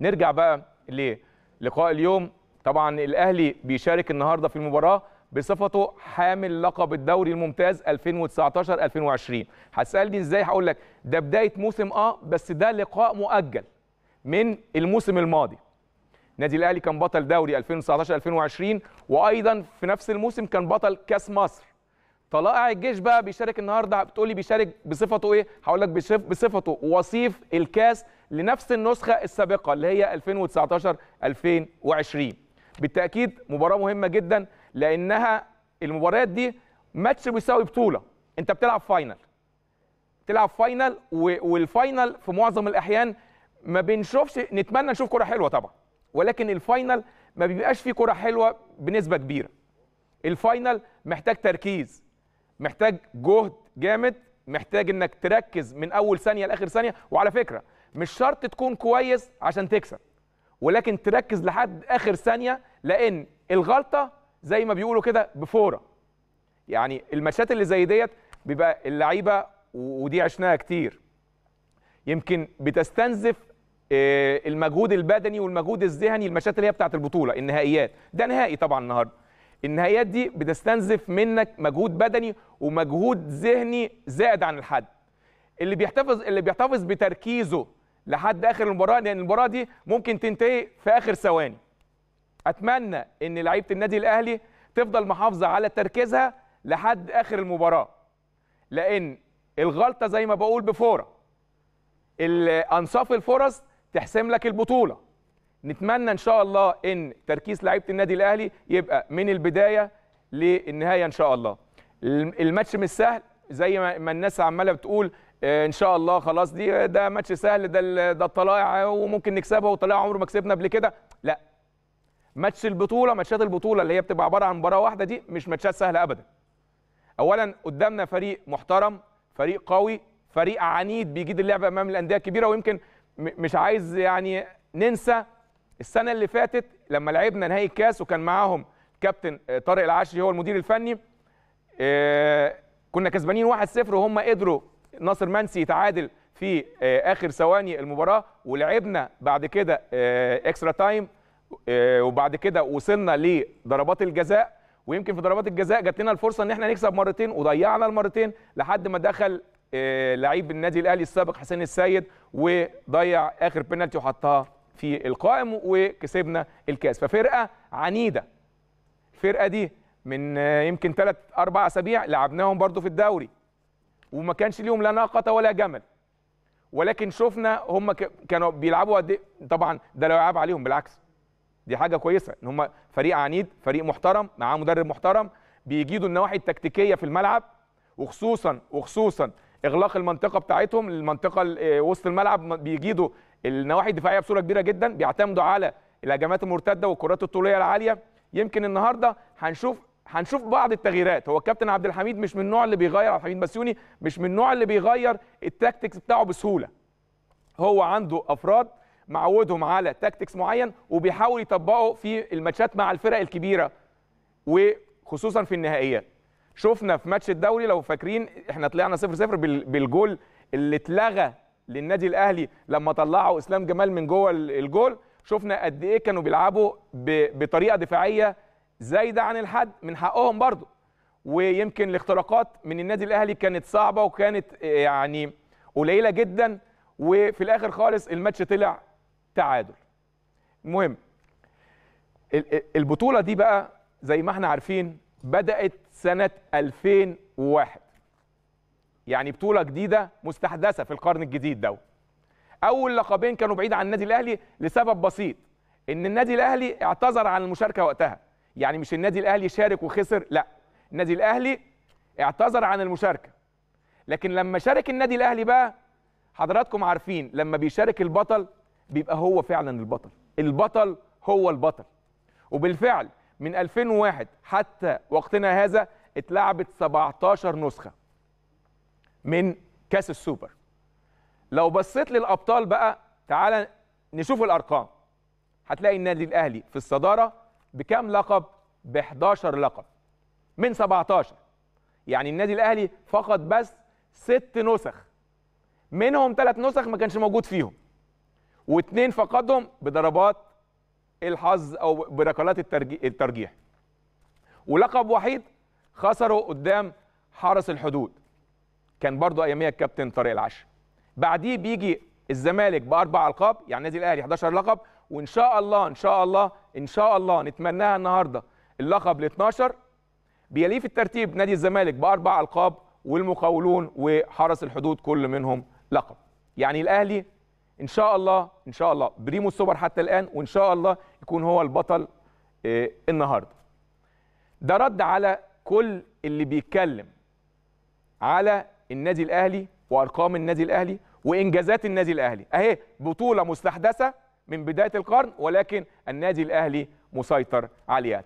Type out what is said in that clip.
نرجع بقى للقاء اليوم طبعا الاهلي بيشارك النهارده في المباراه بصفته حامل لقب الدوري الممتاز 2019 2020 هتسالني ازاي هقول لك ده بدايه موسم اه بس ده لقاء مؤجل من الموسم الماضي نادي الاهلي كان بطل دوري 2019 2020 وايضا في نفس الموسم كان بطل كاس مصر طلائع الجيش بقى بيشارك النهارده بتقولي بيشارك بصفته ايه؟ هقول لك بصفته وصيف الكاس لنفس النسخه السابقه اللي هي 2019 2020 بالتاكيد مباراه مهمه جدا لانها المباريات دي ماتش بيساوي بطوله انت بتلعب فاينل تلعب فاينل والفاينل في معظم الاحيان ما بنشوفش نتمنى نشوف كره حلوه طبعا ولكن الفاينل ما بيبقاش فيه كره حلوه بنسبه كبيره الفاينل محتاج تركيز محتاج جهد جامد محتاج انك تركز من اول ثانيه لاخر ثانيه وعلى فكره مش شرط تكون كويس عشان تكسب ولكن تركز لحد اخر ثانيه لان الغلطه زي ما بيقولوا كده بفوره يعني الماتشات اللي زي ديت بيبقى اللعيبه ودي عشناها كتير يمكن بتستنزف آه، المجهود البدني والمجهود الذهني الماتشات اللي هي بتاعت البطوله النهائيات ده نهائي طبعا النهارده النهايات دي بتستنزف منك مجهود بدني ومجهود ذهني زائد عن الحد اللي بيحتفظ اللي بيحتفظ بتركيزه لحد اخر المباراه لان يعني المباراه دي ممكن تنتهي في اخر ثواني اتمنى ان لعيبه النادي الاهلي تفضل محافظه على تركيزها لحد اخر المباراه لان الغلطه زي ما بقول بفوره انصاف الفرص تحسم لك البطوله نتمنى ان شاء الله ان تركيز لعيبه النادي الاهلي يبقى من البدايه للنهايه ان شاء الله الماتش مش سهل زي ما الناس عماله بتقول آه، ان شاء الله خلاص دي ده ماتش سهل ده ده الطلائع وممكن نكسبها وطلائع عمره ما كسبنا قبل كده لا ماتش البطوله ماتشات البطوله اللي هي بتبقى عباره عن مباراه واحده دي مش ماتشات سهله ابدا اولا قدامنا فريق محترم فريق قوي فريق عنيد بيجيد اللعبه امام الانديه الكبيره ويمكن مش عايز يعني ننسى السنه اللي فاتت لما لعبنا نهائي الكاس وكان معاهم كابتن آه، طارق العشري هو المدير الفني آه، كنا كسبانين 1-0 وهم قدروا ناصر منسي يتعادل في آه، اخر ثواني المباراه ولعبنا بعد كده اكسترا تايم وبعد كده وصلنا لضربات الجزاء ويمكن في ضربات الجزاء جات لنا الفرصه ان احنا نكسب مرتين وضيعنا المرتين لحد ما دخل لعيب النادي الاهلي السابق حسين السيد وضيع اخر بينالتي وحطها في القائم وكسبنا الكاس ففرقه عنيده الفرقه دي من يمكن ثلاث أربع اسابيع لعبناهم برضو في الدوري وما كانش ليهم لا ناقه ولا جمل ولكن شفنا هم كانوا بيلعبوا قد إيه؟ طبعا ده لو يعاب عليهم بالعكس دي حاجه كويسه ان هم فريق عنيد فريق محترم معاه مدرب محترم بيجيدوا النواحي التكتيكيه في الملعب وخصوصا وخصوصا اغلاق المنطقه بتاعتهم المنطقه وسط الملعب بيجيدوا النواحي الدفاعيه بصوره كبيره جدا بيعتمدوا على الهجمات المرتده والكرات الطوليه العاليه يمكن النهارده هنشوف هنشوف بعض التغييرات هو الكابتن عبد الحميد مش من النوع اللي بيغير عبد الحميد بسيوني مش من النوع اللي بيغير التاكتكس بتاعه بسهوله هو عنده افراد معودهم على تاكتكس معين وبيحاول يطبقه في الماتشات مع الفرق الكبيره وخصوصا في النهائيات شفنا في ماتش الدوري لو فاكرين احنا طلعنا 0 0 بالجول اللي اتلغى للنادي الاهلي لما طلعوا اسلام جمال من جوه الجول شفنا قد ايه كانوا بيلعبوا بطريقه دفاعيه زايده عن الحد من حقهم برضو ويمكن الاختراقات من النادي الاهلي كانت صعبه وكانت آه، يعني قليله جدا وفي الاخر خالص الماتش طلع تعادل المهم البطوله دي بقى زي ما احنا عارفين بدات سنه 2001 يعني بطوله جديده مستحدثه في القرن الجديد دوت اول لقبين كانوا بعيد عن النادي الاهلي لسبب بسيط ان النادي الاهلي اعتذر عن المشاركه وقتها يعني مش النادي الاهلي شارك وخسر لا النادي الاهلي اعتذر عن المشاركه لكن لما شارك النادي الاهلي بقى حضراتكم عارفين لما بيشارك البطل بيبقى هو فعلا البطل البطل هو البطل وبالفعل من 2001 حتى وقتنا هذا اتلعبت 17 نسخه من كاس السوبر لو بصيت للابطال بقى تعال نشوف الارقام هتلاقي النادي الاهلي في الصداره بكام لقب ب 11 لقب من 17 يعني النادي الاهلي فقد بس ست نسخ منهم ثلاث نسخ ما كانش موجود فيهم واثنين فقدهم بضربات الحظ او بركلات الترجيح ولقب وحيد خسره قدام حرس الحدود كان برضو اياميها الكابتن طارق العشري بعديه بيجي الزمالك باربع القاب يعني النادي الاهلي 11 لقب وان شاء الله ان شاء الله ان شاء الله نتمناها النهارده اللقب ال 12 بيليه في الترتيب نادي الزمالك باربع القاب والمقاولون وحرس الحدود كل منهم لقب يعني الاهلي ان شاء الله ان شاء الله بريمو السوبر حتى الان وان شاء الله يكون هو البطل إيه النهارده ده رد على كل اللي بيتكلم على النادي الاهلي وارقام النادي الاهلي وانجازات النادي الاهلي اهي بطوله مستحدثه من بدايه القرن ولكن النادي الاهلي مسيطر عليها